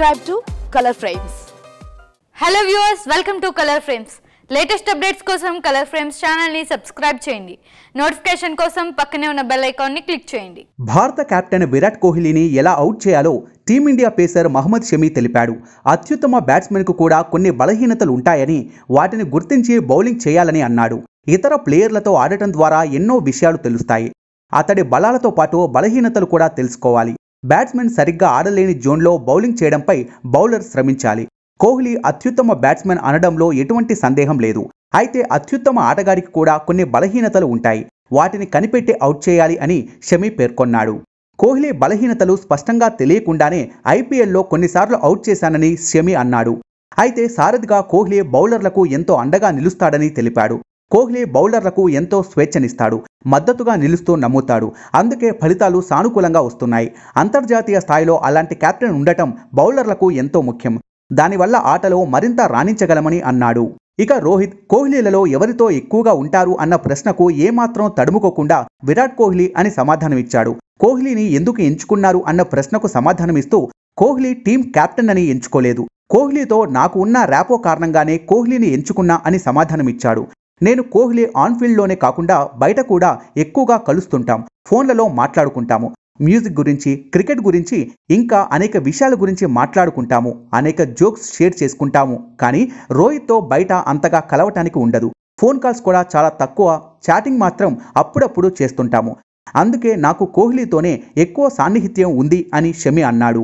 subscribe to Color Frames. Hello viewers, welcome to Color Frames. Latest updates కోసం colour frames ఛానల్ని subscribe చేయండి notification కోసం పక్కనే ఉన్న బెల్ ఐకాన్ని క్లిక్ చేయండి భారత కెప్టెన్ విరాట్ కోహ్లీని ఎలా అవుట్ చేయాలో టీమిండియా పేసర్ మహమ్మద్ షమీ తెలిపాడు అత్యుత్తమ బ్యాట్స్మెన్కు కూడా కొన్ని బలహీనతలు ఉంటాయని వాటిని గుర్తించి బౌలింగ్ చేయాలని అన్నాడు ఇతర ప్లేయర్లతో ఆడటం ద్వారా ఎన్నో విషయాలు తెలుస్తాయి అతడి బలాలతో పాటు బలహీనతలు కూడా తెలుసుకోవాలి బ్యాట్స్మెన్ సరిగ్గా ఆడలేని జోన్లో బౌలింగ్ చేయడంపై బౌలర్ శ్రమించాలి కోహ్లీ అత్యుత్తమ బ్యాట్స్మెన్ అనడంలో ఎటువంటి సందేహం లేదు అయితే అత్యుత్తమ ఆటగాడికి కూడా కొన్ని బలహీనతలు ఉంటాయి వాటిని కనిపెట్టి అవుట్ చేయాలి అని షమి పేర్కొన్నాడు కోహ్లీ బలహీనతలు స్పష్టంగా తెలియకుండానే ఐపీఎల్లో కొన్నిసార్లు అవుట్ చేశానని షమి అన్నాడు అయితే సారథిగా కోహ్లీ బౌలర్లకు ఎంతో అండగా నిలుస్తాడని తెలిపాడు కోహ్లీ బౌలర్లకు ఎంతో స్వేచ్ఛనిస్తాడు మద్దతుగా నిలుస్తూ నమ్ముతాడు అందుకే ఫలితాలు సానుకూలంగా వస్తున్నాయి అంతర్జాతీయ స్థాయిలో అలాంటి కెప్టెన్ ఉండటం బౌలర్లకు ఎంతో ముఖ్యం దానివల్ల ఆటలో మరింత రాణించగలమని అన్నాడు ఇక రోహిత్ కోహ్లీలలో ఎవరితో ఎక్కువగా ఉంటారు అన్న ప్రశ్నకు ఏమాత్రం తడుముకోకుండా విరాట్ కోహ్లీ అని సమాధానమిచ్చాడు కోహ్లీని ఎందుకు ఎంచుకున్నారు అన్న ప్రశ్నకు సమాధానమిస్తూ కోహ్లీ టీం కెప్టెన్ అని ఎంచుకోలేదు కోహ్లీతో నాకు ఉన్న ర్యాపో కారణంగానే కోహ్లీని ఎంచుకున్నా అని సమాధానమిచ్చాడు నేను కోహ్లీ ఆన్ఫీల్డ్లోనే కాకుండా బయట కూడా ఎక్కువగా కలుస్తుంటాం ఫోన్లలో మాట్లాడుకుంటాము మ్యూజిక్ గురించి క్రికెట్ గురించి ఇంకా అనేక విషయాల గురించి మాట్లాడుకుంటాము అనేక జోక్స్ షేర్ చేసుకుంటాము కానీ రోహిత్తో బయట అంతగా కలవటానికి ఉండదు ఫోన్ కాల్స్ కూడా చాలా తక్కువ చాటింగ్ మాత్రం అప్పుడప్పుడు చేస్తుంటాము అందుకే నాకు కోహ్లీతోనే ఎక్కువ సాన్నిహిత్యం ఉంది అని షమి అన్నాడు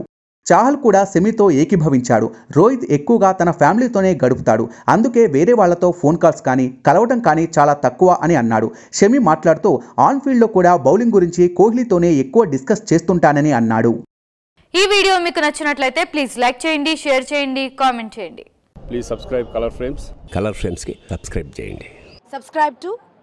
చాహల్ కూడా సెమీతో ఏకీభవించాడు రోహిత్ ఎక్కువగా తన ఫ్యామిలీతోనే గడుపుతాడు అందుకే వేరే వాళ్లతో ఫోన్ కాల్స్ కానీ కలవటం కానీ చాలా తక్కువ అని అన్నాడు షమి మాట్లాడుతూ ఆన్ ఫీల్డ్లో కూడా బౌలింగ్ గురించి కోహ్లీతోనే ఎక్కువ డిస్కస్ చేస్తుంటానని అన్నాడు ఈ వీడియో మీకు నచ్చినట్లయితే ప్లీజ్ లైక్ చేయండి షేర్ చేయండి కామెంట్ చేయండి please subscribe colour frames colour ఫ్రేమ్స్కి సబ్స్క్రైబ్ చేయండి సబ్స్క్రైబ్ టు